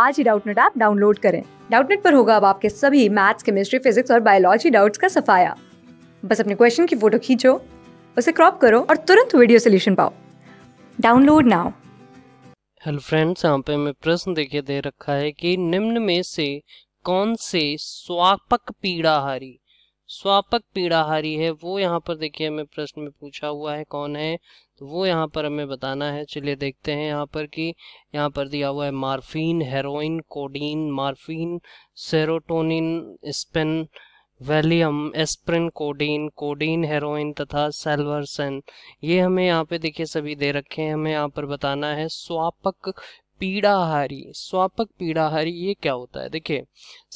आज ही Doubtnut app download करें डाउटनेट पर होगा अब आपके सभी मैथ्स केमिस्ट्री फिजिक्स और बायोलॉजी डाउट्स का सफाया बस अपने क्वेश्चन की फोटो खींचो उसे क्रॉप करो और तुरंत वीडियो सोल्यूशन पाओ डाउनलोड नाउ हेलो फ्रेंड्स यहाँ पे मैं प्रश्न देखे दे रखा है कि निम्न में से कौन से स्वापक पीड़ाहारी स्वापक पीड़ाहारी है वो यहाँ पर देखिए हमें प्रश्न में पूछा हुआ है कौन है तो वो यहाँ पर हमें बताना है चलिए देखते हैं यहाँ पर कि यहाँ पर दिया हुआ है morphine heroin codeine morphine serotonin Spain Valium aspirin codeine codeine heroin तथा सेल्वरसन ये हमें यहाँ पे देखिए सभी दे रखे हैं हमें यहाँ पर बताना है स्वापक पीड़ाहारी स्वापक पीड़ाहारी ये क्या होता है देखिए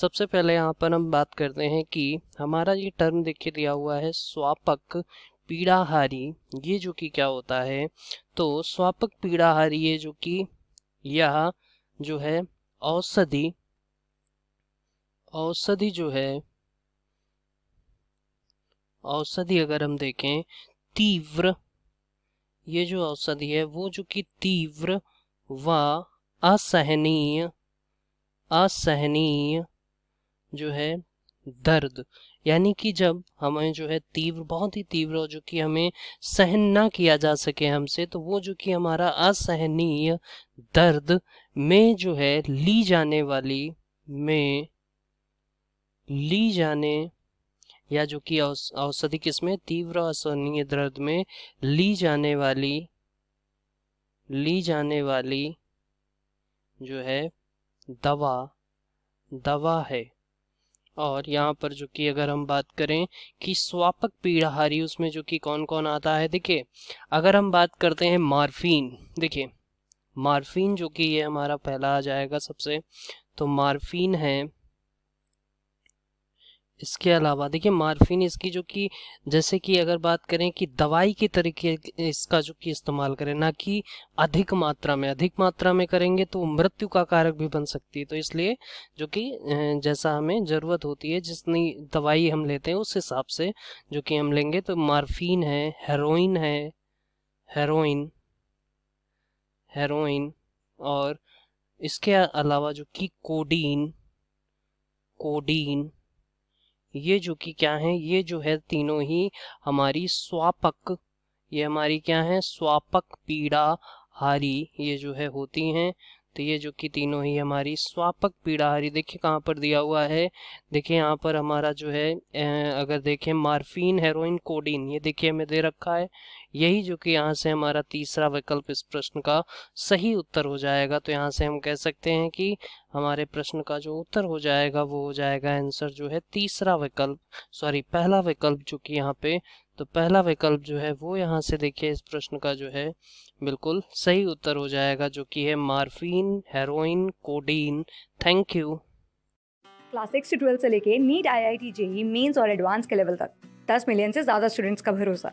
सबसे पहले यहाँ पर हम बात करते हैं कि हमारा ये टर्म देखिए दिया हुआ है स्वापक पीड़ाहारी ये जो कि क्या होता है तो स्वापक पीड़ाहारी ये जो कि यह जो है औषधि औषधि जो है औषधि अगर हम देखें तीव्र ये जो औषधि है वो जो कि तीव्र व असहनीय असहनीय जो है दर्द यानी कि जब हमें जो है तीव्र बहुत ही तीव्र जो कि हमें सहन ना किया जा सके हमसे तो वो जो कि हमारा असहनीय दर्द में जो है ली जाने वाली में ली जाने या जो कि औषधि किसमें तीव्र असहनीय दर्द में ली जाने वाली ली जाने वाली जो है दवा दवा है और यहाँ पर जो कि अगर हम बात करें कि स्वापक पीड़ाहारी उसमें जो कि कौन कौन आता है देखिए अगर हम बात करते हैं मार्फीन देखिए मार्फीन जो कि ये हमारा पहला आ जाएगा सबसे तो मार्फीन है इसके अलावा देखिए मार्फिन इसकी जो कि जैसे कि अगर बात करें कि दवाई के तरीके इसका जो कि इस्तेमाल करें ना कि अधिक मात्रा में अधिक मात्रा में करेंगे तो मृत्यु का कारक भी बन सकती है तो इसलिए जो कि जैसा हमें ज़रूरत होती है जितनी दवाई हम लेते हैं उस हिसाब से जो कि हम लेंगे तो मार्फिन है हेरोइन है हेरोइन हेरोइन और इसके अलावा जो कि कोडीन कोडीन ये जो कि क्या है ये जो है तीनों ही हमारी स्वापक ये हमारी क्या है स्वापक पीड़ा हारी ये जो है होती हैं तो ये जो कि तीनों ही हमारी स्वापक हारी देखिए कहाँ पर दिया हुआ है देखिए यहाँ पर हमारा जो है अगर देखें मार्फिन हेरोइन कोडीन ये देखिए हमें दे रखा है यही जो कि यहाँ से हमारा तीसरा विकल्प इस प्रश्न का सही उत्तर हो जाएगा तो यहाँ से हम कह सकते हैं कि हमारे प्रश्न का जो उत्तर हो जाएगा वो हो जाएगा आंसर जो है तीसरा विकल्प सॉरी पहला विकल्प जो कि यहाँ पे तो पहला विकल्प जो है वो यहाँ से देखिए इस प्रश्न का जो है बिल्कुल सही उत्तर हो जाएगा जो कि है morphine heroin codeine thank you class six से ट्वेल्थ से लेके NEET I I T JEE और एडवांस के लेवल तक दस मिलियन से ज़्यादा स्टूडेंट्स का भरोसा